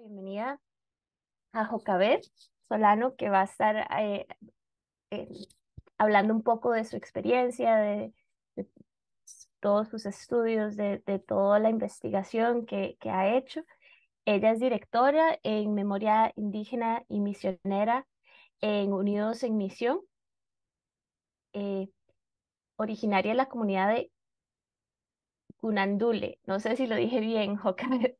bienvenida a Jocabet Solano, que va a estar eh, hablando un poco de su experiencia, de, todos sus estudios, de, toda la investigación que, ha hecho. Ella es directora en Memoria Indígena y Misionera en Unidos en Misión, eh, originaria de la comunidad de Cunandule. No sé si lo dije bien, Jocabet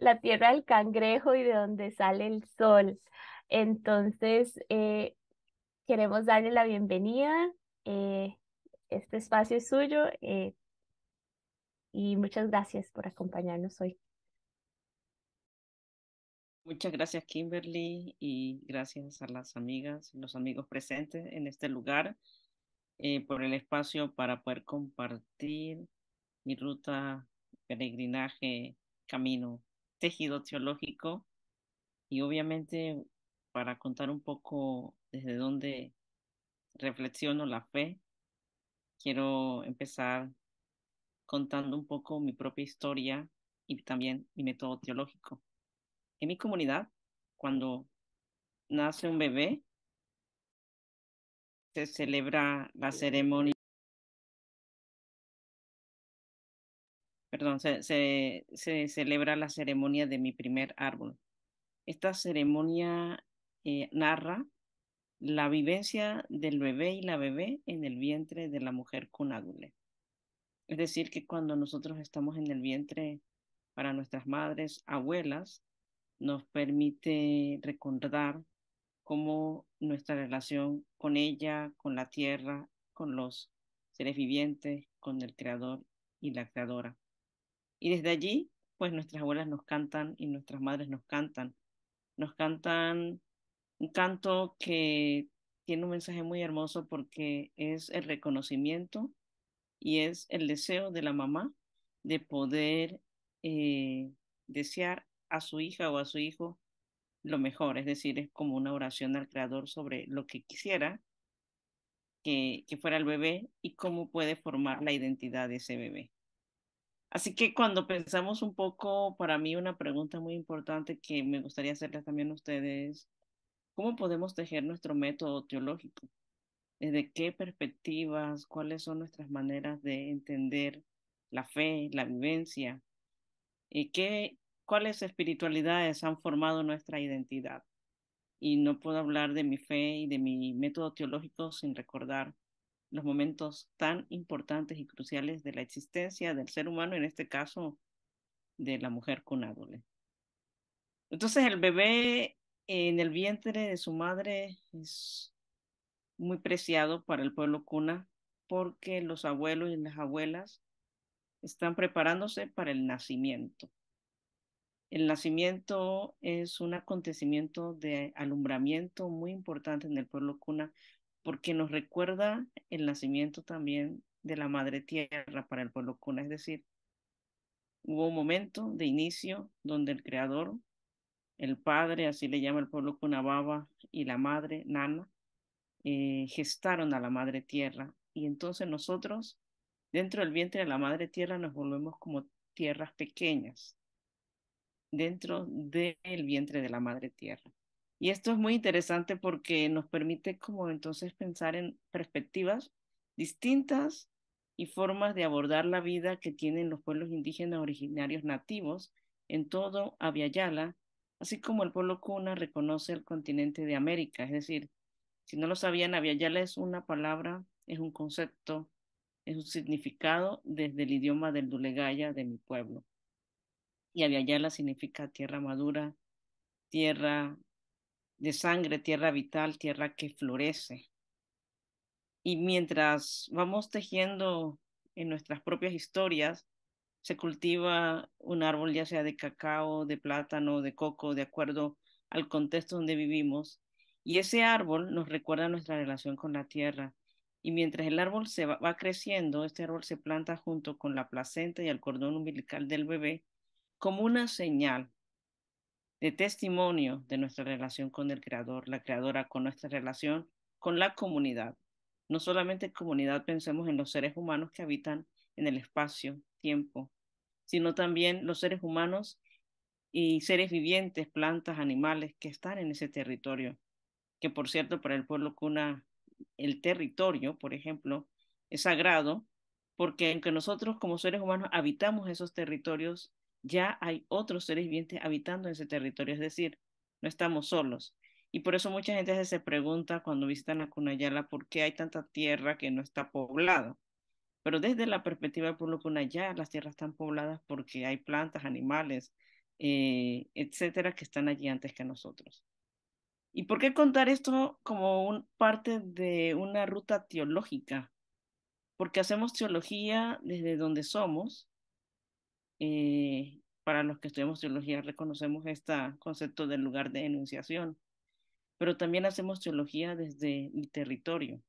la tierra del cangrejo y de donde sale el sol. Entonces, eh, queremos darle la bienvenida. Eh, este espacio es suyo eh, y muchas gracias por acompañarnos hoy. Muchas gracias Kimberly y gracias a las amigas y los amigos presentes en este lugar por el espacio para poder compartir mi ruta peregrinaje camino, tejido teológico y obviamente para contar un poco desde dónde reflexiono la fe, quiero empezar contando un poco mi propia historia y también mi método teológico. En mi comunidad, cuando nace un bebé, se celebra la ceremonia perdón, se, celebra la ceremonia de mi primer árbol. Esta ceremonia eh, narra la vivencia del bebé y la bebé en el vientre de la mujer cunagule. Es decir, que cuando nosotros estamos en el vientre para nuestras madres, abuelas, nos permite recordar cómo nuestra relación con ella, con la tierra, con los seres vivientes, con el creador y la creadora y desde allí, pues nuestras abuelas nos cantan y nuestras madres nos cantan. Nos cantan un canto que tiene un mensaje muy hermoso porque es el reconocimiento y es el deseo de la mamá de poder eh, desear a su hija o a su hijo lo mejor, es decir, es como una oración al Creador sobre lo que quisiera que fuera el bebé y cómo puede formar la identidad de ese bebé. Así que cuando pensamos un poco, para mí una pregunta muy importante que me gustaría hacerles también a ustedes, ¿cómo podemos tejer nuestro método teológico? ¿Desde eh, qué perspectivas? ¿Cuáles son nuestras maneras de entender la fe, la vivencia? ¿Y qué, cuáles espiritualidades han formado nuestra identidad? Y no puedo hablar de mi fe y de mi método teológico sin recordar los momentos tan importantes y cruciales de la existencia del ser humano, en este caso de la mujer conágole. Entonces el bebé en el vientre de su madre es muy preciado para el pueblo cuna porque los abuelos y las abuelas están preparándose para el nacimiento. El nacimiento es un acontecimiento de alumbramiento muy importante en el pueblo cuna porque nos recuerda el nacimiento también de la madre tierra para el pueblo Kuna. es decir, hubo un momento de inicio donde el creador, el padre, así le llama el pueblo Kuna, Baba y la madre, Nana, eh, gestaron a la madre tierra. Y entonces nosotros, dentro del vientre de la madre tierra, nos volvemos como tierras pequeñas, dentro del vientre de la madre tierra. Y esto es muy interesante porque nos permite como entonces pensar en perspectivas distintas y formas de abordar la vida que tienen los pueblos indígenas originarios nativos en todo Aviala, así como el pueblo cuna reconoce el continente de América. Es decir, si no lo sabían, Aviala es una palabra, es un concepto, es un significado desde el idioma del Dulegaya de mi pueblo. Y Aviala significa tierra madura, tierra de sangre, tierra vital, tierra que florece. Y mientras vamos tejiendo en nuestras propias historias, se cultiva un árbol ya sea de cacao, de plátano, de coco, de acuerdo al contexto donde vivimos. Y ese árbol nos recuerda nuestra relación con la tierra. Y mientras el árbol se va, va creciendo, este árbol se planta junto con la placenta y el cordón umbilical del bebé como una señal de testimonio de nuestra relación con el Creador, la Creadora, con nuestra relación con la comunidad. No solamente comunidad pensemos en los seres humanos que habitan en el espacio, tiempo, sino también los seres humanos y seres vivientes, plantas, animales que están en ese territorio. Que por cierto, para el pueblo cuna, el territorio, por ejemplo, es sagrado, porque aunque nosotros como seres humanos habitamos esos territorios, ya hay otros seres vivientes habitando en ese territorio, es decir, no estamos solos. Y por eso mucha gente se pregunta cuando visitan la Cunayala por qué hay tanta tierra que no está poblada. Pero desde la perspectiva del pueblo Cunayala, las tierras están pobladas porque hay plantas, animales, eh, etcétera, que están allí antes que nosotros. ¿Y por qué contar esto como parte de una ruta teológica? Porque hacemos teología desde donde somos, eh, para los que estudiamos teología reconocemos este concepto del lugar de enunciación, pero también hacemos teología desde mi territorio,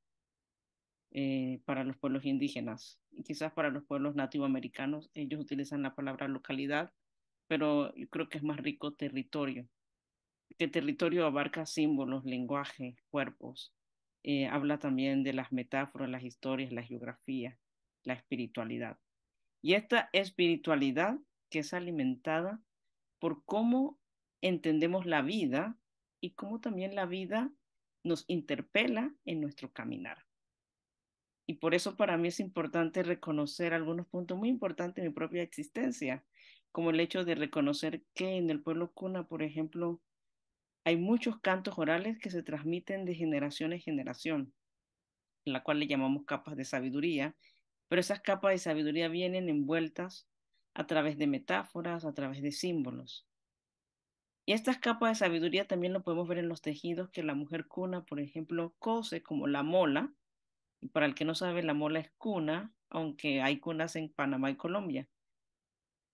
eh, para los pueblos indígenas. Y quizás para los pueblos nativoamericanos, ellos utilizan la palabra localidad, pero yo creo que es más rico territorio, que territorio abarca símbolos, lenguaje, cuerpos. Eh, habla también de las metáforas, las historias, la geografía, la espiritualidad. Y esta espiritualidad que es alimentada por cómo entendemos la vida y cómo también la vida nos interpela en nuestro caminar. Y por eso para mí es importante reconocer algunos puntos muy importantes de mi propia existencia, como el hecho de reconocer que en el pueblo cuna, por ejemplo, hay muchos cantos orales que se transmiten de generación en generación, en la cual le llamamos capas de sabiduría, pero esas capas de sabiduría vienen envueltas a través de metáforas, a través de símbolos. Y estas capas de sabiduría también lo podemos ver en los tejidos que la mujer cuna, por ejemplo, cose, como la mola. Y para el que no sabe, la mola es cuna, aunque hay cunas en Panamá y Colombia.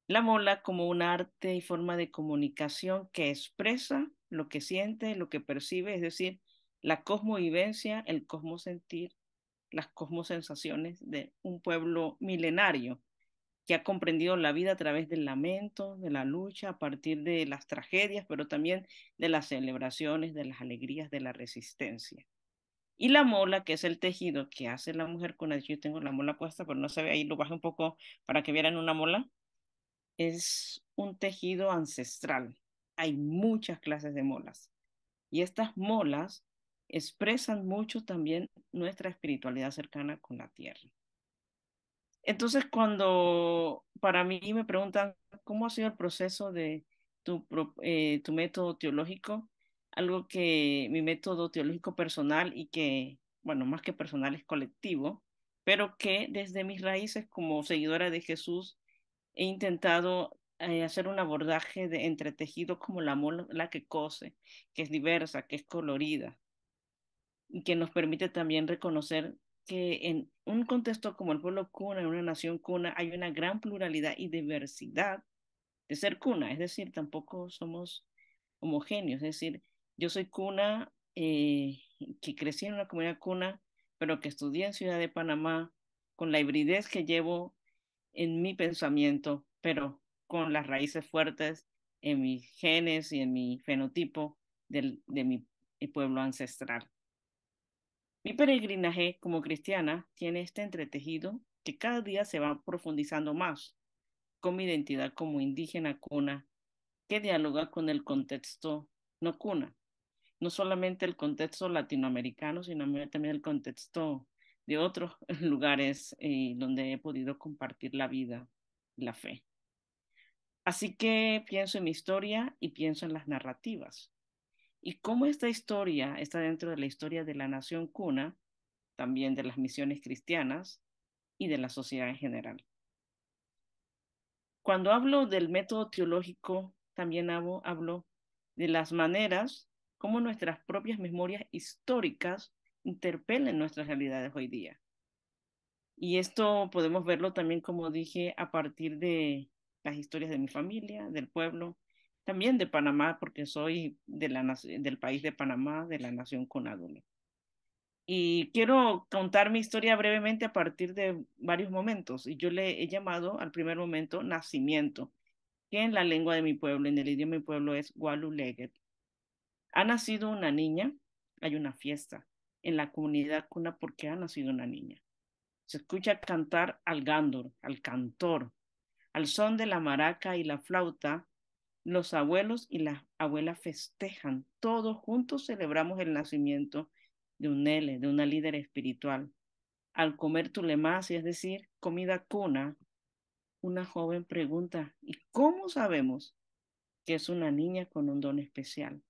La mola como un arte y forma de comunicación que expresa lo que siente, lo que percibe, es decir, la cosmovivencia, el cosmosentir las cosmosensaciones de un pueblo milenario que ha comprendido la vida a través del lamento, de la lucha, a partir de las tragedias, pero también de las celebraciones, de las alegrías, de la resistencia. Y la mola, que es el tejido que hace la mujer con el... Yo tengo la mola puesta, pero no se ve ahí, lo bajé un poco para que vieran una mola. Es un tejido ancestral. Hay muchas clases de molas. Y estas molas expresan mucho también nuestra espiritualidad cercana con la tierra. Entonces, cuando para mí me preguntan cómo ha sido el proceso de eh, tu, método teológico, algo que mi método teológico personal y que, bueno, más que personal es colectivo, pero que desde mis raíces como seguidora de Jesús he intentado eh, hacer un abordaje de entretejido como la la que cose, que es diversa, que es colorida, que nos permite también reconocer que en un contexto como el pueblo cuna, en una nación cuna, hay una gran pluralidad y diversidad de ser cuna, es decir, tampoco somos homogéneos, es decir, yo soy cuna, eh, que crecí en una comunidad cuna, pero que estudié en Ciudad de Panamá, con la hibridez que llevo en mi pensamiento, pero con las raíces fuertes en mis genes y en mi fenotipo de mi pueblo ancestral. Mi peregrinaje como cristiana tiene este entretejido que cada día se va profundizando más con mi identidad como indígena cuna, que dialoga con el contexto no cuna, no solamente el contexto latinoamericano, sino también el contexto de otros lugares eh, donde he podido compartir la vida, y la fe. Así que pienso en mi historia y pienso en las narrativas, y cómo esta historia está dentro de la historia de la nación cuna, también de las misiones cristianas y de la sociedad en general. Cuando hablo del método teológico, también hablo, de las maneras como nuestras propias memorias históricas interpelen nuestras realidades hoy día. Y esto podemos verlo también, como dije, a partir de las historias de mi familia, del pueblo, también de Panamá, porque soy de la, del país de Panamá, de la nación Conadule. Y quiero contar mi historia brevemente a partir de varios momentos. Y yo le he llamado al primer momento nacimiento, que en la lengua de mi pueblo, en el idioma de mi pueblo es Waluleget. Ha nacido una niña, hay una fiesta en la comunidad cuna porque ha nacido una niña. Se escucha cantar al gándor, al cantor, al son de la maraca y la flauta los abuelos y las abuelas festejan, todos juntos celebramos el nacimiento de un Nele, de una líder espiritual. Al comer y es decir, comida cuna, una joven pregunta, ¿y cómo sabemos que es una niña con un don especial?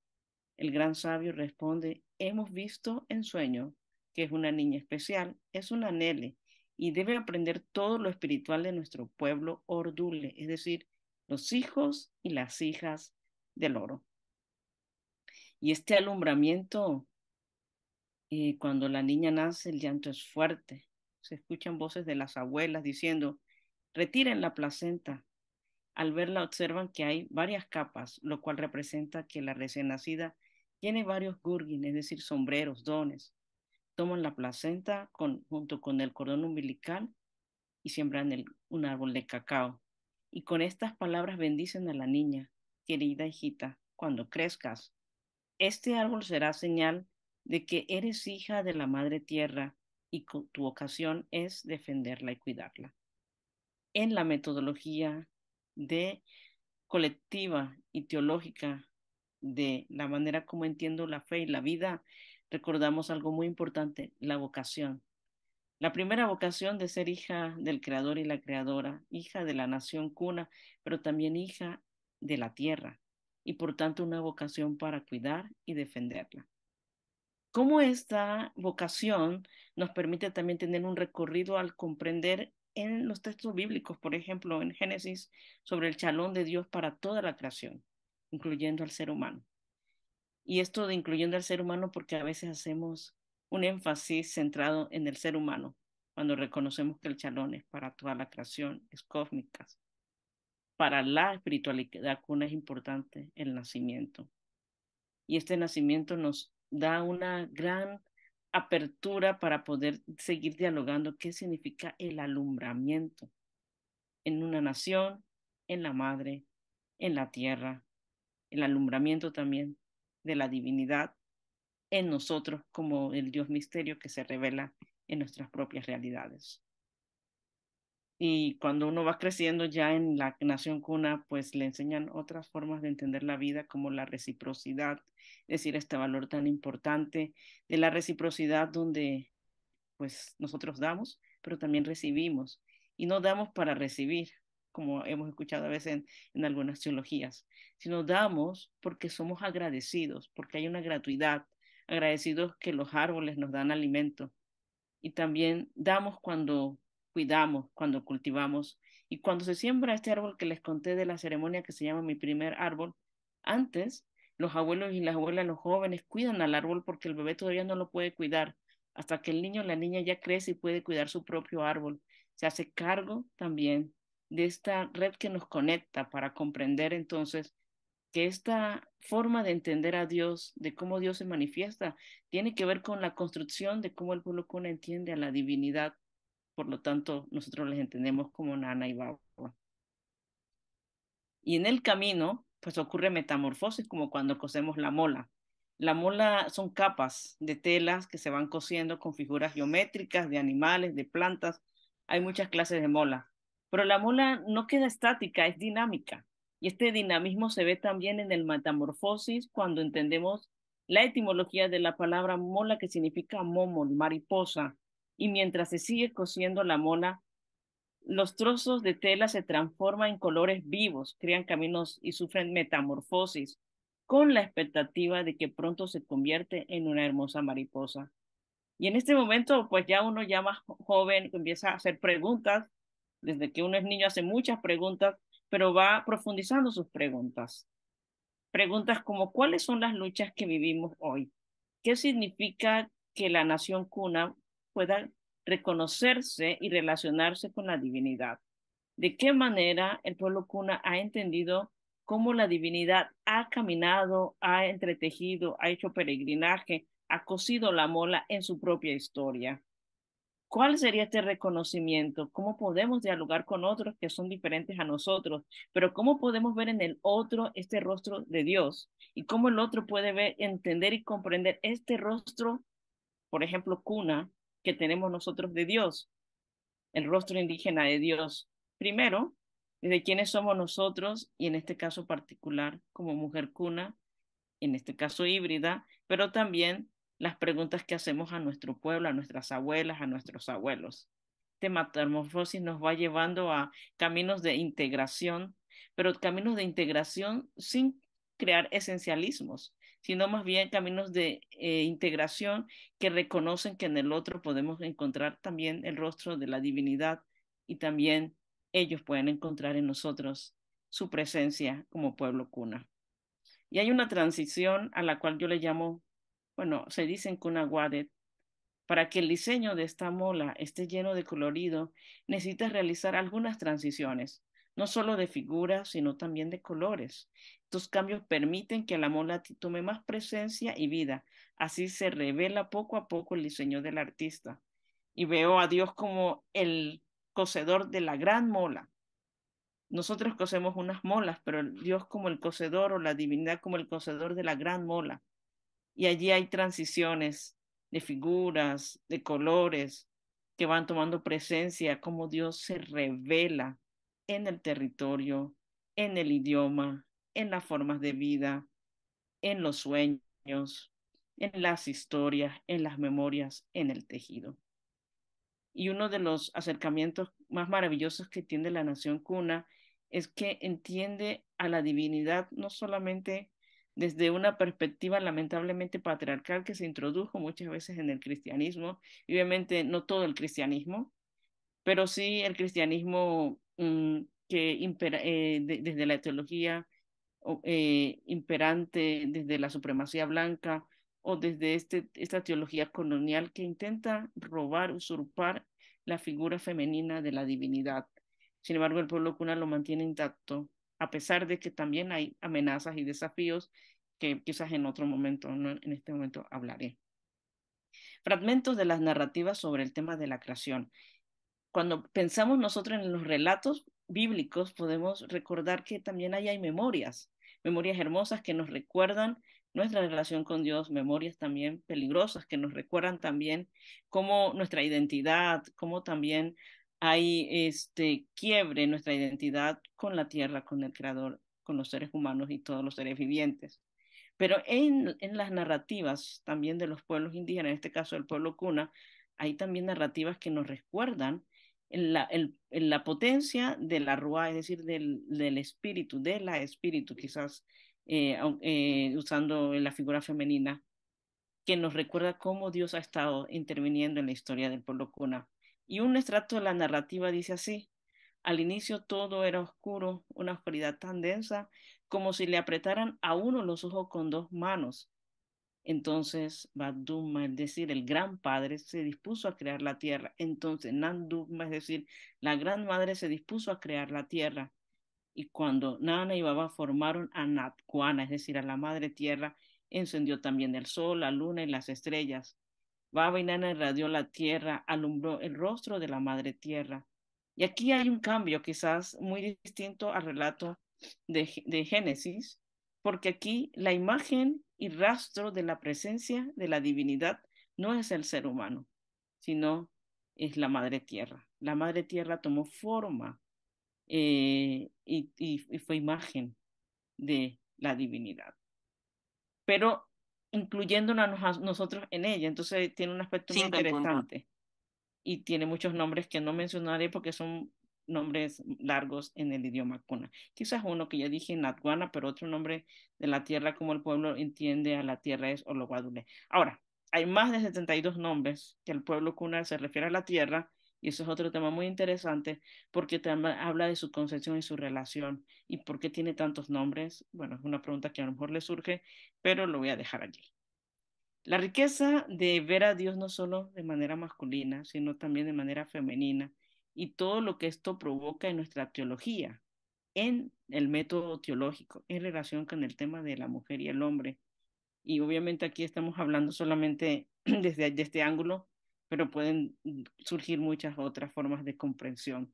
El gran sabio responde, hemos visto en sueño que es una niña especial, es una Nele, y debe aprender todo lo espiritual de nuestro pueblo ordule, es decir, los hijos y las hijas del oro. Y este alumbramiento, eh, cuando la niña nace, el llanto es fuerte. Se escuchan voces de las abuelas diciendo, retiren la placenta. Al verla observan que hay varias capas, lo cual representa que la recién nacida tiene varios gurgin, es decir, sombreros, dones. Toman la placenta junto con el cordón umbilical y siembran un árbol de cacao y con estas palabras bendicen a la niña, querida hijita, cuando crezcas. Este árbol será señal de que eres hija de la Madre Tierra y tu vocación es defenderla y cuidarla. En la metodología de colectiva y teológica de la manera como entiendo la fe y la vida, recordamos algo muy importante, la vocación. La primera vocación de ser hija del Creador y la Creadora, hija de la nación cuna, pero también hija de la tierra, y por tanto una vocación para cuidar y defenderla. Cómo esta vocación nos permite también tener un recorrido al comprender en los textos bíblicos, por ejemplo, en Génesis, sobre el chalón de Dios para toda la creación, incluyendo al ser humano. Y esto de incluyendo al ser humano porque a veces hacemos un énfasis centrado en el ser humano, cuando reconocemos que el chalón es para toda la creación, es cósmica, Para la espiritualidad cuna es importante el nacimiento. Y este nacimiento nos da una gran apertura para poder seguir dialogando qué significa el alumbramiento en una nación, en la madre, en la tierra, el alumbramiento también de la divinidad en nosotros como el Dios misterio que se revela en nuestras propias realidades. Y cuando uno va creciendo ya en la nación cuna, pues le enseñan otras formas de entender la vida como la reciprocidad, es decir, este valor tan importante de la reciprocidad donde pues nosotros damos, pero también recibimos. Y no damos para recibir, como hemos escuchado a veces en, en algunas teologías, sino damos porque somos agradecidos, porque hay una gratuidad, agradecidos que los árboles nos dan alimento y también damos cuando cuidamos, cuando cultivamos y cuando se siembra este árbol que les conté de la ceremonia que se llama mi primer árbol, antes los abuelos y las abuelas, los jóvenes cuidan al árbol porque el bebé todavía no lo puede cuidar hasta que el niño o la niña ya crece y puede cuidar su propio árbol. Se hace cargo también de esta red que nos conecta para comprender entonces que esta forma de entender a Dios, de cómo Dios se manifiesta, tiene que ver con la construcción de cómo el pueblo kuna entiende a la divinidad. Por lo tanto, nosotros les entendemos como Nana y Baba. Y en el camino, pues ocurre metamorfosis, como cuando cosemos la mola. La mola son capas de telas que se van cosiendo con figuras geométricas, de animales, de plantas. Hay muchas clases de mola. Pero la mola no queda estática, es dinámica. Y este dinamismo se ve también en el metamorfosis cuando entendemos la etimología de la palabra mola que significa momo, mariposa. Y mientras se sigue cosiendo la mola, los trozos de tela se transforman en colores vivos, crean caminos y sufren metamorfosis, con la expectativa de que pronto se convierte en una hermosa mariposa. Y en este momento, pues ya uno ya más joven empieza a hacer preguntas, desde que uno es niño hace muchas preguntas, pero va profundizando sus preguntas. Preguntas como cuáles son las luchas que vivimos hoy, qué significa que la nación cuna pueda reconocerse y relacionarse con la divinidad, de qué manera el pueblo cuna ha entendido cómo la divinidad ha caminado, ha entretejido, ha hecho peregrinaje, ha cosido la mola en su propia historia. ¿Cuál sería este reconocimiento? ¿Cómo podemos dialogar con otros que son diferentes a nosotros? Pero ¿cómo podemos ver en el otro este rostro de Dios? ¿Y cómo el otro puede ver, entender y comprender este rostro, por ejemplo, cuna, que tenemos nosotros de Dios? El rostro indígena de Dios. Primero, de quiénes somos nosotros y en este caso particular como mujer cuna, en este caso híbrida, pero también las preguntas que hacemos a nuestro pueblo, a nuestras abuelas, a nuestros abuelos. Este metamorfosis nos va llevando a caminos de integración, pero caminos de integración sin crear esencialismos, sino más bien caminos de eh, integración que reconocen que en el otro podemos encontrar también el rostro de la divinidad y también ellos pueden encontrar en nosotros su presencia como pueblo cuna. Y hay una transición a la cual yo le llamo bueno, se dicen Kunaguadet, para que el diseño de esta mola esté lleno de colorido, necesitas realizar algunas transiciones, no solo de figuras, sino también de colores. Estos cambios permiten que la mola tome más presencia y vida. Así se revela poco a poco el diseño del artista. Y veo a Dios como el cocedor de la gran mola. Nosotros cosemos unas molas, pero Dios como el cocedor o la divinidad como el cocedor de la gran mola y allí hay transiciones de figuras, de colores que van tomando presencia, como Dios se revela en el territorio, en el idioma, en las formas de vida, en los sueños, en las historias, en las memorias, en el tejido. Y uno de los acercamientos más maravillosos que tiene la nación cuna es que entiende a la divinidad no solamente desde una perspectiva lamentablemente patriarcal que se introdujo muchas veces en el cristianismo, y obviamente no todo el cristianismo, pero sí el cristianismo mm, que eh, desde la teología eh, imperante, desde la supremacía blanca o desde este, esta teología colonial que intenta robar, usurpar la figura femenina de la divinidad. Sin embargo, el pueblo cuna lo mantiene intacto, a pesar de que también hay amenazas y desafíos que quizás en otro momento, en este momento hablaré. Fragmentos de las narrativas sobre el tema de la creación. Cuando pensamos nosotros en los relatos bíblicos, podemos recordar que también ahí hay memorias, memorias hermosas que nos recuerdan nuestra relación con Dios, memorias también peligrosas que nos recuerdan también cómo nuestra identidad, cómo también hay este quiebre en nuestra identidad con la tierra, con el creador, con los seres humanos y todos los seres vivientes. Pero en, las narrativas también de los pueblos indígenas, en este caso del pueblo cuna, hay también narrativas que nos recuerdan la, potencia de la rúa, es decir, del, espíritu, de la espíritu, quizás eh, eh, usando la figura femenina, que nos recuerda cómo Dios ha estado interviniendo en la historia del pueblo cuna. Y un extracto de la narrativa dice así, al inicio todo era oscuro, una oscuridad tan densa como si le apretaran a uno los ojos con dos manos. Entonces Badumma, es decir, el gran padre, se dispuso a crear la tierra. Entonces Nandumma, es decir, la gran madre, se dispuso a crear la tierra. Y cuando Nana y Baba formaron a natkuana, es decir, a la madre tierra, encendió también el sol, la luna y las estrellas. Baba y Nana irradió la tierra, alumbró el rostro de la madre tierra. Y aquí hay un cambio quizás muy distinto al relato de, Génesis, porque aquí la imagen y rastro de la presencia de la divinidad no es el ser humano, sino es la madre tierra. La madre tierra tomó forma eh, y, y, fue imagen de la divinidad, pero incluyéndonos a nosotros en ella. Entonces tiene un aspecto muy interesante y tiene muchos nombres que no mencionaré porque son nombres largos en el idioma cuna. Quizás uno que ya dije Natguana, pero otro nombre de la tierra como el pueblo entiende a la tierra es Ologuadule. Ahora, hay más de 72 nombres que el pueblo cuna se refiere a la tierra, y eso es otro tema muy interesante porque habla de su concepción y su relación y por qué tiene tantos nombres. Bueno, es una pregunta que a lo mejor le surge, pero lo voy a dejar allí. La riqueza de ver a Dios no solo de manera masculina, sino también de manera femenina, y todo lo que esto provoca en nuestra teología, en el método teológico, en relación con el tema de la mujer y el hombre. Y obviamente aquí estamos hablando solamente desde, este ángulo, pero pueden mm, surgir muchas otras formas de comprensión.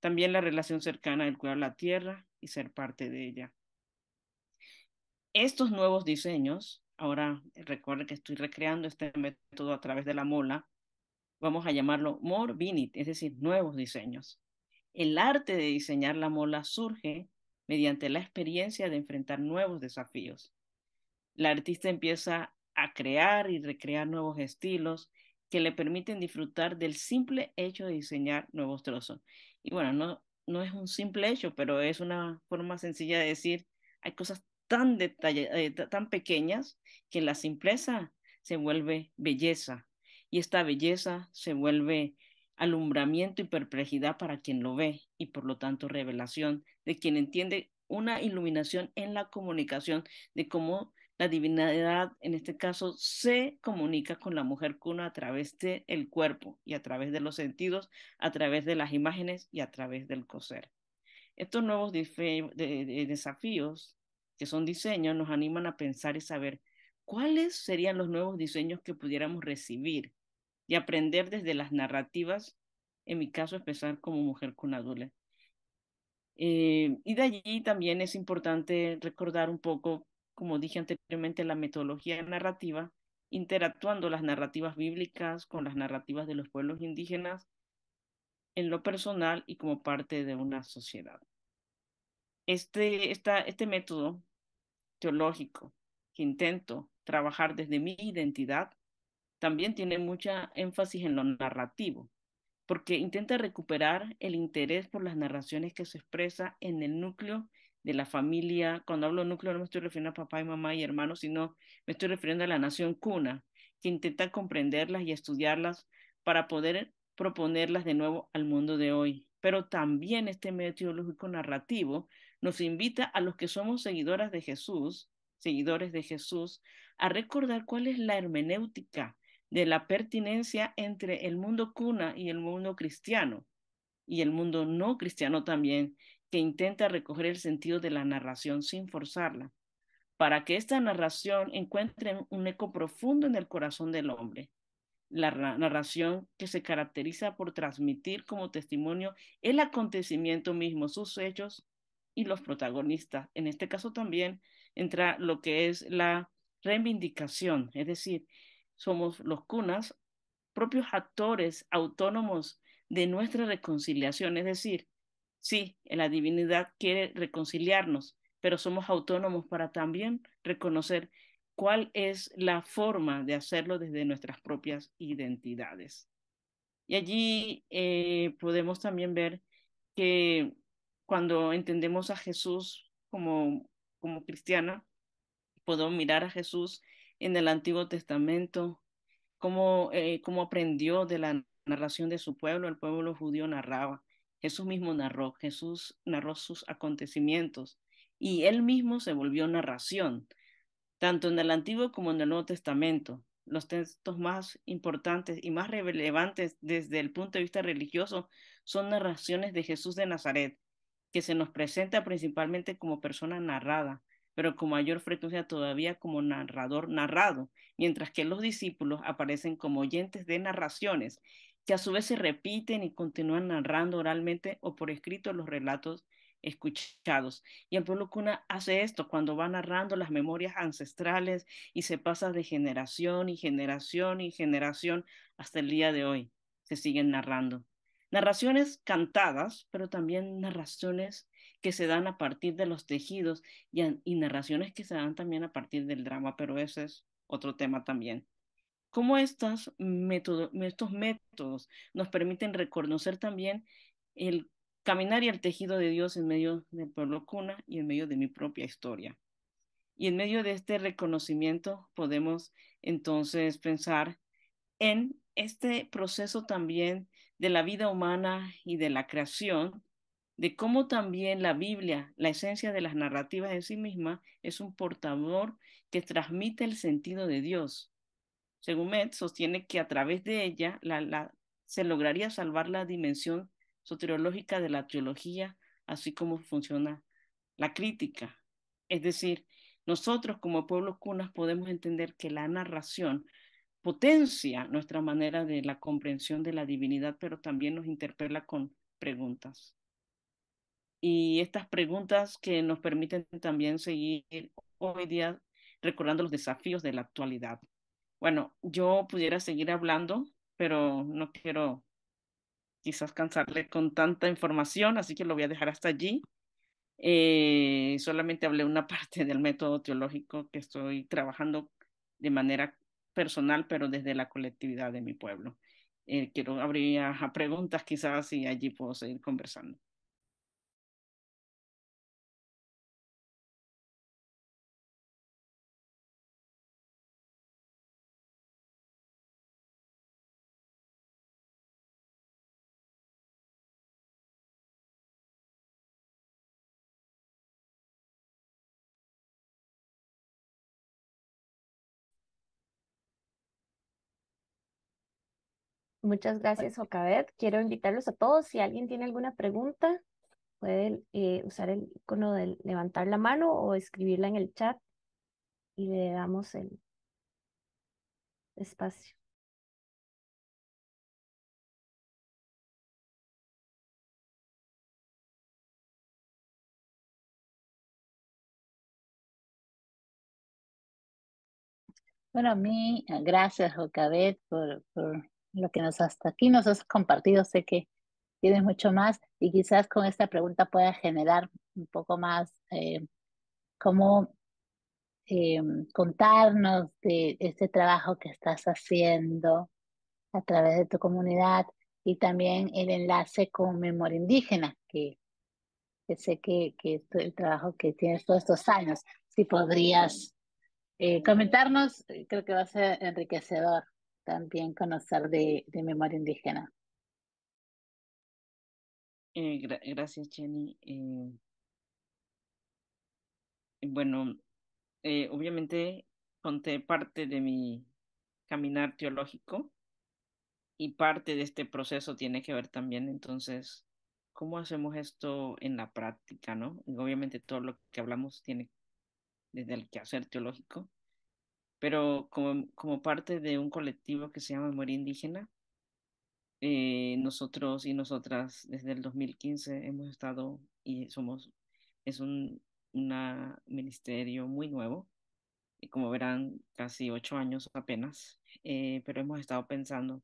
También la relación cercana del cuidar la tierra y ser parte de ella. Estos nuevos diseños, ahora recuerden que estoy recreando este método a través de la mola, vamos a llamarlo more morbinit, es decir, nuevos diseños. El arte de diseñar la mola surge mediante la experiencia de enfrentar nuevos desafíos. La artista empieza a crear y recrear nuevos estilos que le permiten disfrutar del simple hecho de diseñar nuevos trozos. Y bueno, no, es un simple hecho, pero es una forma sencilla de decir, hay cosas tan, eh, tan pequeñas que la simpleza se vuelve belleza y esta belleza se vuelve alumbramiento y perplejidad para quien lo ve y por lo tanto revelación de quien entiende una iluminación en la comunicación de cómo la divinidad, en este caso, se comunica con la mujer cuna a través del el cuerpo y a través de los sentidos, a través de las imágenes y a través del coser. Estos nuevos desafíos que son diseños nos animan a pensar y saber cuáles serían los nuevos diseños que pudiéramos recibir y aprender desde las narrativas, en mi caso empezar como mujer con adule. Eh, y de allí también es importante recordar un poco, como dije anteriormente, la metodología narrativa, interactuando las narrativas bíblicas con las narrativas de los pueblos indígenas en lo personal y como parte de una sociedad. Este, esta, este método teológico que intento trabajar desde mi identidad también tiene mucha énfasis en lo narrativo, porque intenta recuperar el interés por las narraciones que se expresa en el núcleo de la familia. Cuando hablo núcleo no me estoy refiriendo a papá y mamá y hermanos, sino me estoy refiriendo a la nación cuna, que intenta comprenderlas y estudiarlas para poder proponerlas de nuevo al mundo de hoy. Pero también este metodológico narrativo nos invita a los que somos seguidoras de Jesús, seguidores de Jesús, a recordar cuál es la hermenéutica de la pertinencia entre el mundo cuna y el mundo cristiano, y el mundo no cristiano también, que intenta recoger el sentido de la narración sin forzarla, para que esta narración encuentre un eco profundo en el corazón del hombre. La narración que se caracteriza por transmitir como testimonio el acontecimiento mismo, sus hechos y los protagonistas. En este caso también entra lo que es la reivindicación, es decir, somos los cunas, propios actores autónomos de nuestra reconciliación. Es decir, sí, la divinidad quiere reconciliarnos, pero somos autónomos para también reconocer cuál es la forma de hacerlo desde nuestras propias identidades. Y allí eh, podemos también ver que cuando entendemos a Jesús como, como cristiana, puedo mirar a Jesús en el Antiguo Testamento, como eh, aprendió de la narración de su pueblo, el pueblo judío narraba, Jesús mismo narró, Jesús narró sus acontecimientos y él mismo se volvió narración, tanto en el Antiguo como en el Nuevo Testamento. Los textos más importantes y más relevantes desde el punto de vista religioso son narraciones de Jesús de Nazaret, que se nos presenta principalmente como persona narrada, pero con mayor frecuencia todavía como narrador narrado, mientras que los discípulos aparecen como oyentes de narraciones, que a su vez se repiten y continúan narrando oralmente o por escrito los relatos escuchados. Y el pueblo cuna hace esto cuando va narrando las memorias ancestrales y se pasa de generación y generación y generación hasta el día de hoy. Se siguen narrando. Narraciones cantadas, pero también narraciones que se dan a partir de los tejidos y, narraciones que se dan también a partir del drama, pero ese es otro tema también. Cómo estos métodos, estos métodos nos permiten reconocer también el caminar y el tejido de Dios en medio de pueblo cuna y en medio de mi propia historia. Y en medio de este reconocimiento podemos entonces pensar en este proceso también de la vida humana y de la creación de cómo también la Biblia, la esencia de las narrativas en sí misma, es un portador que transmite el sentido de Dios. Según Metz, sostiene que a través de ella se lograría salvar la dimensión soteriológica de la teología, así como funciona la crítica. Es decir, nosotros como pueblo cunas podemos entender que la narración potencia nuestra manera de la comprensión de la divinidad, pero también nos interpela con preguntas y estas preguntas que nos permiten también seguir hoy día recordando los desafíos de la actualidad. Bueno, yo pudiera seguir hablando, pero no quiero quizás cansarle con tanta información, así que lo voy a dejar hasta allí. Eh, solamente hablé una parte del método teológico que estoy trabajando de manera personal, pero desde la colectividad de mi pueblo. Eh, quiero abrir a preguntas quizás y allí puedo seguir conversando. Muchas pues gracias, Ocabet. Quiero invitarlos a todos. Si alguien tiene alguna pregunta, puede eh, usar el icono de levantar la mano o escribirla en el chat y le damos el espacio. Bueno, a mí, gracias, Jocabet, por lo que nos hasta aquí nos has compartido. Sé que tienes mucho más y quizás con esta pregunta pueda generar un poco más eh, cómo eh, contarnos de este trabajo que estás haciendo a través de tu comunidad y también el enlace con Memoria Indígena, que, sé que, es el trabajo que tienes todos estos años. Si podrías eh, comentarnos, creo que va a ser enriquecedor también conocer de, memoria indígena. Eh, gracias, Jenny. Eh, bueno, eh, obviamente conté parte de mi caminar teológico y parte de este proceso tiene que ver también, entonces, cómo hacemos esto en la práctica, ¿no? obviamente todo lo que hablamos tiene desde el quehacer teológico, pero como, como parte de un colectivo que se llama Memoria Indígena, eh, nosotros y nosotras desde el 2015 hemos estado y somos, es un una ministerio muy nuevo, y como verán, casi ocho años apenas, eh, pero hemos estado pensando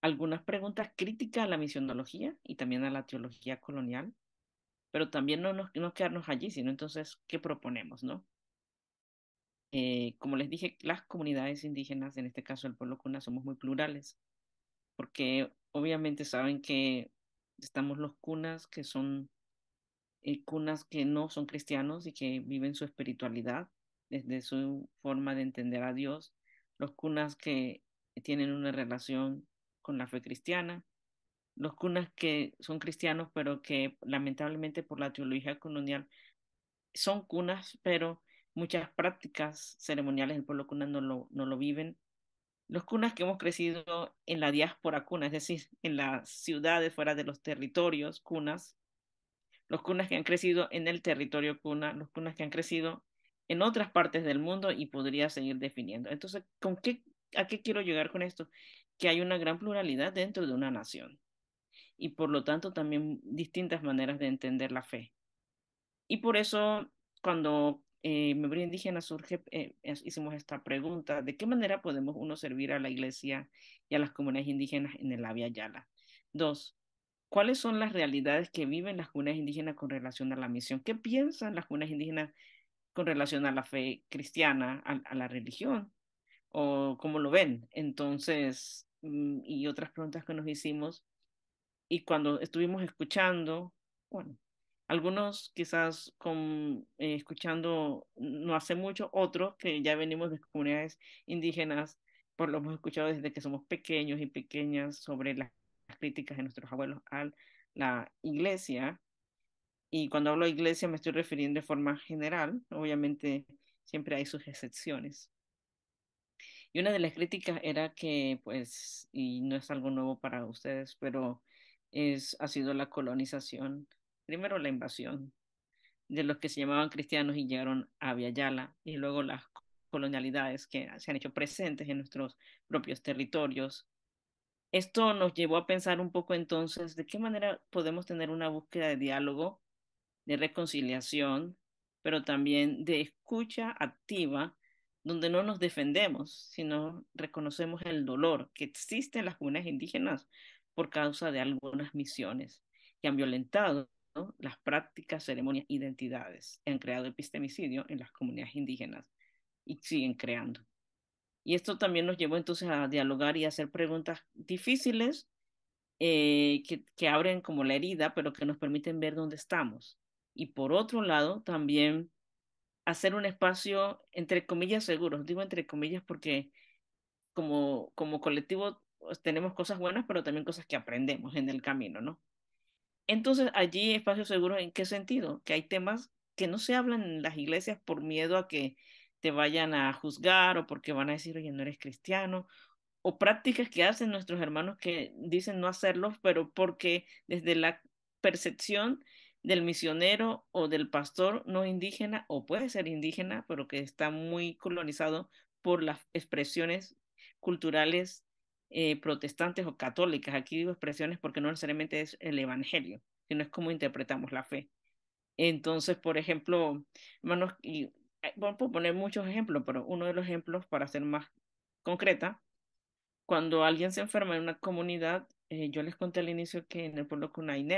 algunas preguntas críticas a la misionología y también a la teología colonial, pero también no, nos, no quedarnos allí, sino entonces, ¿qué proponemos? no? Eh, como les dije, las comunidades indígenas, en este caso el pueblo cuna, somos muy plurales, porque obviamente saben que estamos los cunas, que son eh, cunas que no son cristianos y que viven su espiritualidad desde su forma de entender a Dios, los cunas que tienen una relación con la fe cristiana, los cunas que son cristianos, pero que lamentablemente por la teología colonial son cunas, pero muchas prácticas ceremoniales del pueblo cuna no lo, no lo viven. Los cunas que hemos crecido en la diáspora cuna, es decir, en las ciudades fuera de los territorios cunas, los cunas que han crecido en el territorio cuna, los cunas que han crecido en otras partes del mundo y podría seguir definiendo. Entonces, ¿con qué, ¿a qué quiero llegar con esto? Que hay una gran pluralidad dentro de una nación y por lo tanto también distintas maneras de entender la fe. Y por eso cuando eh, memoria indígena surge, eh, hicimos esta pregunta, ¿de qué manera podemos uno servir a la iglesia y a las comunidades indígenas en el Avia Yala? Dos, ¿cuáles son las realidades que viven las comunidades indígenas con relación a la misión? ¿Qué piensan las comunidades indígenas con relación a la fe cristiana, a, a la religión? ¿O cómo lo ven? Entonces, mm, y otras preguntas que nos hicimos. Y cuando estuvimos escuchando, bueno, algunos quizás con, eh, escuchando no hace mucho, otros que ya venimos de comunidades indígenas, por lo hemos escuchado desde que somos pequeños y pequeñas sobre las, críticas de nuestros abuelos a la iglesia. Y cuando hablo de iglesia me estoy refiriendo de forma general, obviamente siempre hay sus excepciones. Y una de las críticas era que, pues, y no es algo nuevo para ustedes, pero es, ha sido la colonización primero la invasión de los que se llamaban cristianos y llegaron a Viayala, y luego las colonialidades que se han hecho presentes en nuestros propios territorios. Esto nos llevó a pensar un poco entonces de qué manera podemos tener una búsqueda de diálogo, de reconciliación, pero también de escucha activa, donde no nos defendemos, sino reconocemos el dolor que existe en las comunidades indígenas por causa de algunas misiones que han violentado las prácticas, ceremonias, identidades. Han creado epistemicidio en las comunidades indígenas y siguen creando. Y esto también nos llevó entonces a dialogar y a hacer preguntas difíciles eh, que, que abren como la herida, pero que nos permiten ver dónde estamos. Y por otro lado, también hacer un espacio, entre comillas, seguro, Digo entre comillas porque como, como colectivo pues, tenemos cosas buenas, pero también cosas que aprendemos en el camino, ¿no? Entonces, allí espacio seguro ¿en qué sentido? Que hay temas que no se hablan en las iglesias por miedo a que te vayan a juzgar o porque van a decir, oye, no eres cristiano, o prácticas que hacen nuestros hermanos que dicen no hacerlos, pero porque desde la percepción del misionero o del pastor no indígena, o puede ser indígena, pero que está muy colonizado por las expresiones culturales eh, protestantes o católicas. Aquí digo expresiones porque no necesariamente es el Evangelio, sino es cómo interpretamos la fe. Entonces, por ejemplo, hermanos, y puedo eh, poner muchos ejemplos, pero uno de los ejemplos, para ser más concreta, cuando alguien se enferma en una comunidad, eh, yo les conté al inicio que en el pueblo con hay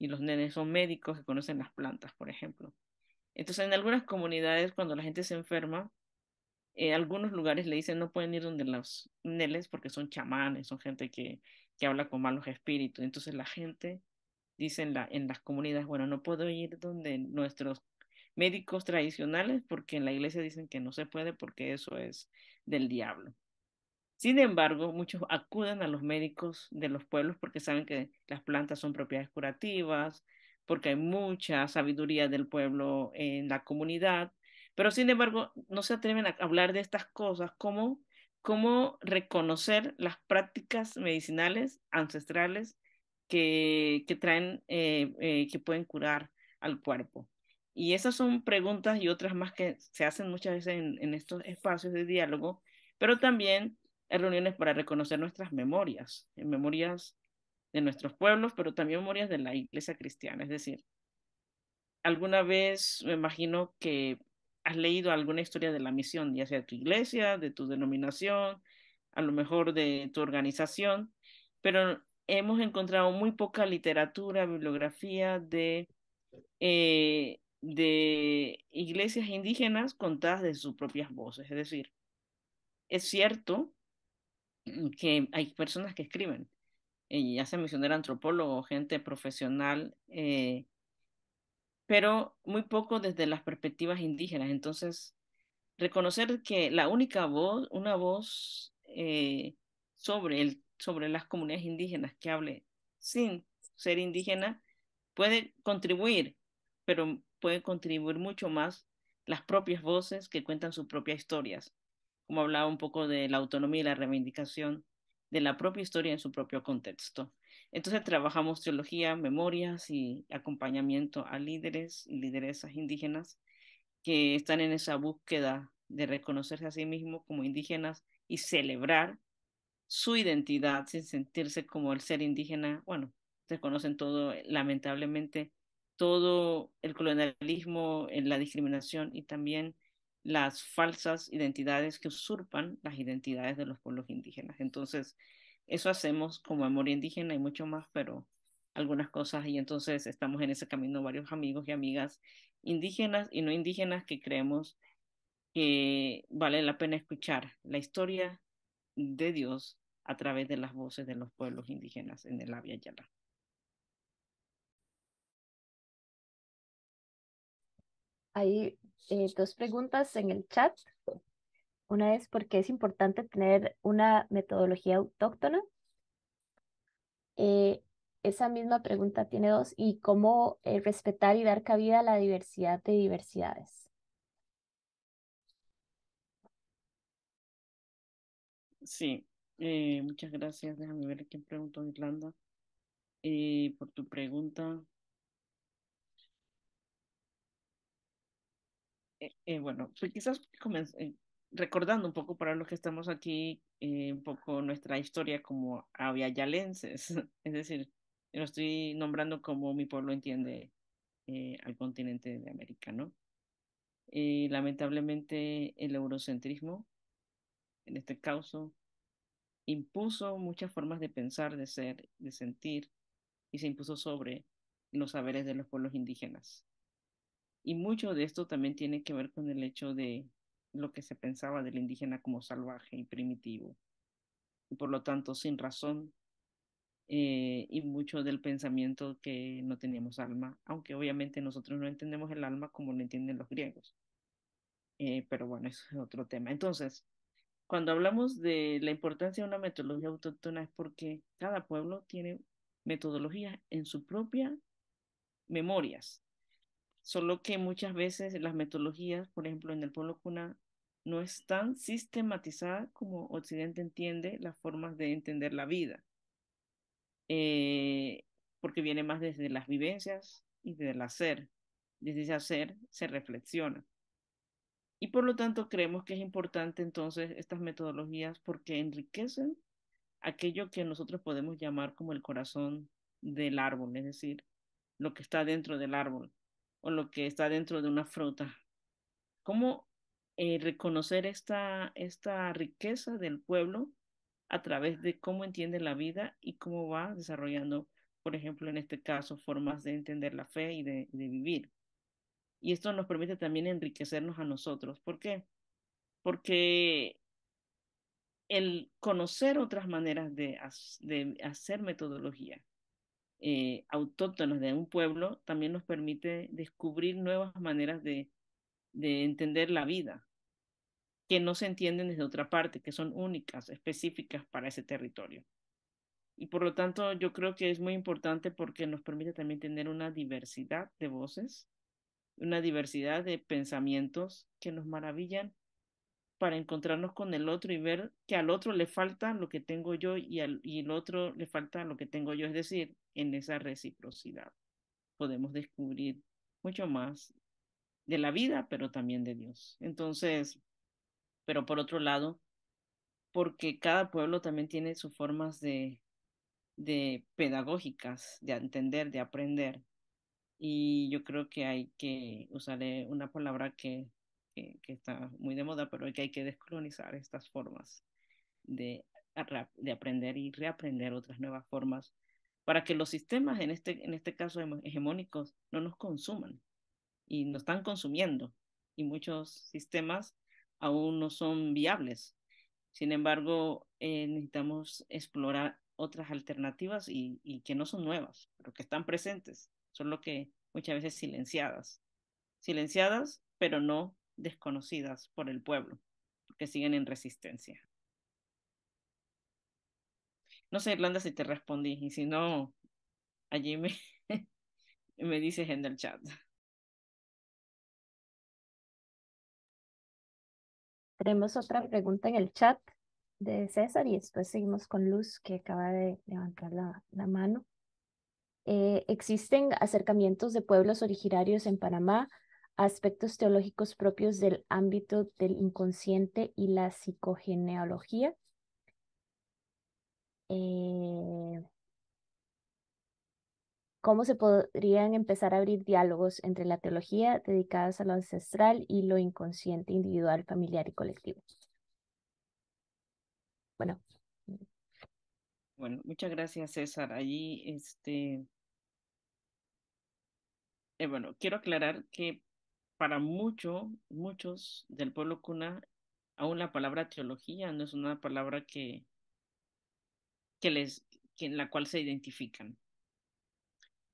y los nenes son médicos que conocen las plantas, por ejemplo. Entonces, en algunas comunidades, cuando la gente se enferma, eh, algunos lugares le dicen no pueden ir donde los neles porque son chamanes, son gente que, habla con malos espíritus. Entonces la gente dice en, la, en las comunidades, bueno, no puedo ir donde nuestros médicos tradicionales porque en la iglesia dicen que no se puede porque eso es del diablo. Sin embargo, muchos acuden a los médicos de los pueblos porque saben que las plantas son propiedades curativas, porque hay mucha sabiduría del pueblo en la comunidad pero sin embargo, no se atreven a hablar de estas cosas, como cómo reconocer las prácticas medicinales ancestrales que, que traen, eh, eh, que pueden curar al cuerpo. Y esas son preguntas y otras más que se hacen muchas veces en, en estos espacios de diálogo, pero también en reuniones para reconocer nuestras memorias, en memorias de nuestros pueblos, pero también memorias de la iglesia cristiana. Es decir, alguna vez me imagino que has leído alguna historia de la misión, ya sea de tu iglesia, de tu denominación, a lo mejor de tu organización, pero hemos encontrado muy poca literatura, bibliografía de, eh, iglesias indígenas contadas de sus propias voces. Es decir, es cierto que hay personas que escriben, y eh, ya sea misionero antropólogo, gente profesional eh, pero muy poco desde las perspectivas indígenas. Entonces, reconocer que la única voz, una voz eh, sobre, sobre las comunidades indígenas que hable sin ser indígena puede contribuir, pero puede contribuir mucho más las propias voces que cuentan sus propias historias, como hablaba un poco de la autonomía y la reivindicación de la propia historia en su propio contexto. Entonces trabajamos teología, memorias y acompañamiento a líderes y lideresas indígenas que están en esa búsqueda de reconocerse a sí mismos como indígenas y celebrar su identidad sin sentirse como el ser indígena. Bueno, reconocen todo, lamentablemente, todo el colonialismo, eh, la discriminación y también las falsas identidades que usurpan las identidades de los pueblos indígenas. Entonces, eso hacemos como memoria indígena y mucho más, pero algunas cosas y entonces estamos en ese camino varios amigos y amigas indígenas y no indígenas que creemos que vale la pena escuchar la historia de Dios a través de las voces de los pueblos indígenas en el Abya Yala. Hay eh, dos preguntas en el chat. Una es porque es importante tener una metodología autóctona. Eh, esa misma pregunta tiene dos, y cómo eh, respetar y dar cabida a la diversidad de diversidades. Sí, eh, muchas gracias. Déjame ver quién preguntó Irlanda por tu pregunta. bueno, pues quizás comencé, recordando un poco para los que estamos aquí, eh, un poco nuestra historia como aviayalenses, es decir, lo estoy nombrando como mi pueblo entiende eh, al continente de América, ¿no? lamentablemente el eurocentrismo, en este caso, impuso muchas formas de pensar, de ser, de sentir, y se impuso sobre los saberes de los pueblos indígenas. Y mucho de esto también tiene que ver con el hecho de lo que se pensaba del indígena como salvaje y primitivo, y por lo tanto sin razón, eh, y mucho del pensamiento que no teníamos alma, aunque obviamente nosotros no entendemos el alma como lo entienden los griegos. Eh, pero bueno, eso es otro tema. Entonces, cuando hablamos de la importancia de una metodología autóctona es porque cada pueblo tiene metodologías en su propia memorias, solo que muchas veces las metodologías, por ejemplo, en el pueblo cuna, no es tan sistematizada como Occidente entiende las formas de entender la vida, eh, porque viene más desde las vivencias y desde el hacer. Desde ese hacer se reflexiona. Y por lo tanto creemos que es importante entonces estas metodologías porque enriquecen aquello que nosotros podemos llamar como el corazón del árbol, es decir, lo que está dentro del árbol o lo que está dentro de una fruta. ¿Cómo eh, reconocer esta, esta riqueza del pueblo a través de cómo entiende la vida y cómo va desarrollando, por ejemplo, en este caso, formas de entender la fe y de, vivir. Y esto nos permite también enriquecernos a nosotros. ¿Por qué? Porque el conocer otras maneras de, de hacer metodología eh, autóctonas de un pueblo también nos permite descubrir nuevas maneras de entender la vida, que no se entienden desde otra parte, que son únicas, específicas para ese territorio. Y por lo tanto, yo creo que es muy importante porque nos permite también tener una diversidad de voces, una diversidad de pensamientos que nos maravillan para encontrarnos con el otro y ver que al otro le falta lo que tengo yo y al el otro le falta lo que tengo yo. Es decir, en esa reciprocidad podemos descubrir mucho más de la vida, pero también de Dios. Entonces, pero por otro lado, porque cada pueblo también tiene sus formas de, de pedagógicas, de entender, de aprender. Y yo creo que hay que usarle una palabra que, que, está muy de moda, pero que hay que descolonizar estas formas de, de aprender y reaprender otras nuevas formas para que los sistemas, en este, en este caso hegemónicos, no nos consuman y nos están consumiendo. Y muchos sistemas aún no son viables. Sin embargo, eh, necesitamos explorar otras alternativas y, que no son nuevas, pero que están presentes, son lo que muchas veces silenciadas. Silenciadas, pero no desconocidas por el pueblo, que siguen en resistencia. No sé, Irlanda, si te respondí, y si no, allí me, me dices en el chat. Tenemos otra pregunta en el chat de César y después seguimos con Luz que acaba de levantar la, mano. Eh, ¿Existen acercamientos de pueblos originarios en Panamá aspectos teológicos propios del ámbito del inconsciente y la psicogenealogía? Eh, cómo se podrían empezar a abrir diálogos entre la teología dedicadas a lo ancestral y lo inconsciente, individual, familiar y colectivo. Bueno. Bueno, muchas gracias, César. Allí, este, eh, bueno, quiero aclarar que para mucho, muchos del pueblo cuna, aún la palabra teología no es una palabra que, que les, en la cual se identifican.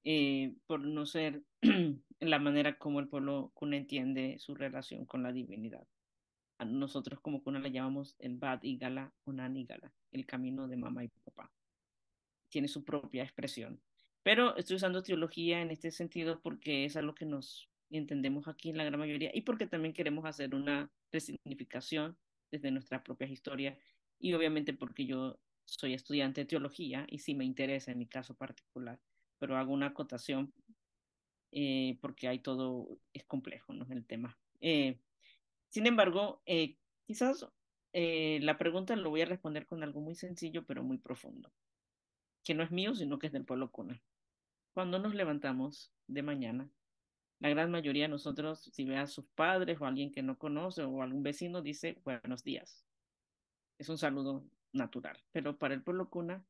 Eh, por no ser la manera como el pueblo kuna entiende su relación con la divinidad. A nosotros como kuna la llamamos el Bad Igala, y Igala, el camino de mamá y papá. Tiene su propia expresión. Pero estoy usando teología en este sentido porque es algo que nos entendemos aquí en la gran mayoría y porque también queremos hacer una resignificación desde nuestra propia historia y obviamente porque yo soy estudiante de teología y sí me interesa en mi caso particular pero hago una acotación eh, porque hay todo, es complejo, ¿no? El tema. Eh, sin embargo, eh, quizás la pregunta lo voy a responder con algo muy sencillo, pero muy profundo, que no es mío, sino que es del pueblo cuna. Cuando nos levantamos de mañana, la gran mayoría de nosotros, si ve a sus padres o a alguien que no conoce o algún vecino, dice buenos días. Es un saludo natural, pero para el pueblo cuna,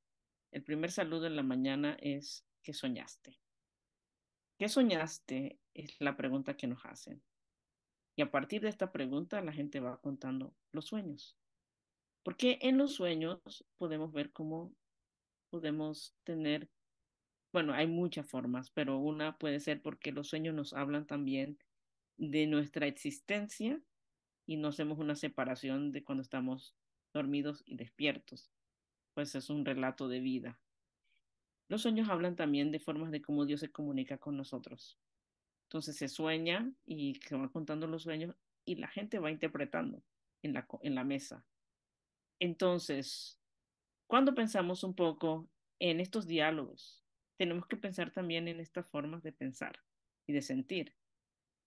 el primer saludo en la mañana es ¿Qué soñaste? ¿Qué soñaste? Es la pregunta que nos hacen. Y a partir de esta pregunta la gente va contando los sueños. Porque en los sueños podemos ver cómo podemos tener, bueno, hay muchas formas, pero una puede ser porque los sueños nos hablan también de nuestra existencia y no hacemos una separación de cuando estamos dormidos y despiertos. Pues es un relato de vida. Los sueños hablan también de formas de cómo Dios se comunica con nosotros. Entonces se sueña y se van contando los sueños y la gente va interpretando en la, mesa. Entonces, cuando pensamos un poco en estos diálogos, tenemos que pensar también en estas formas de pensar y de sentir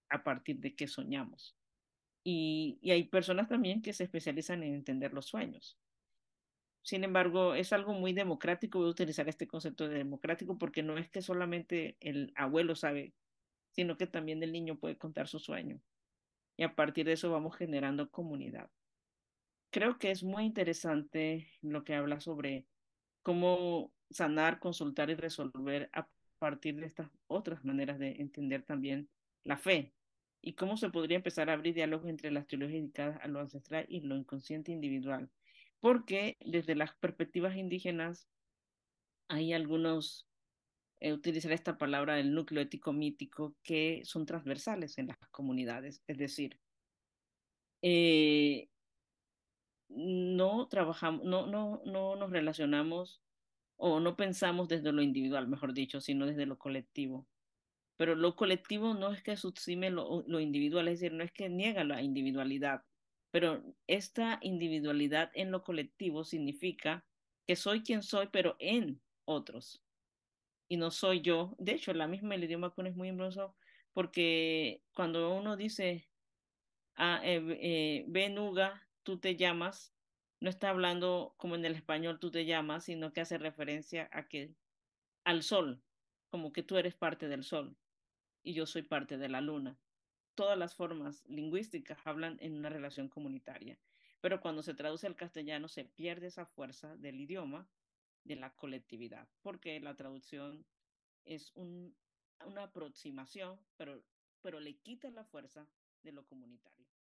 a partir de qué soñamos. y hay personas también que se especializan en entender los sueños. Sin embargo, es algo muy democrático, voy a utilizar este concepto de democrático porque no es que solamente el abuelo sabe, sino que también el niño puede contar su sueño. Y a partir de eso vamos generando comunidad. Creo que es muy interesante lo que habla sobre cómo sanar, consultar y resolver a partir de estas otras maneras de entender también la fe y cómo se podría empezar a abrir diálogo entre las teologías dedicadas a lo ancestral y lo inconsciente individual porque desde las perspectivas indígenas hay algunos, eh, utilizar esta palabra del núcleo ético mítico, que son transversales en las comunidades, es decir, eh, no trabajamos, no, no, no nos relacionamos o no pensamos desde lo individual, mejor dicho, sino desde lo colectivo. Pero lo colectivo no es que subsime lo individual, es decir, no es que niega la individualidad, pero esta individualidad en lo colectivo significa que soy quien soy, pero en otros. Y no soy yo. De hecho, la misma el idioma con es muy hermoso porque cuando uno dice, a ah, eh, eh tú te llamas, no está hablando como en el español tú te llamas, sino que hace referencia a que, al sol, como que tú eres parte del sol y yo soy parte de la luna todas las formas lingüísticas hablan en una relación comunitaria, pero cuando se traduce al castellano se pierde esa fuerza del idioma de la colectividad, porque la traducción es una aproximación, pero, pero le quita la fuerza de lo comunitario.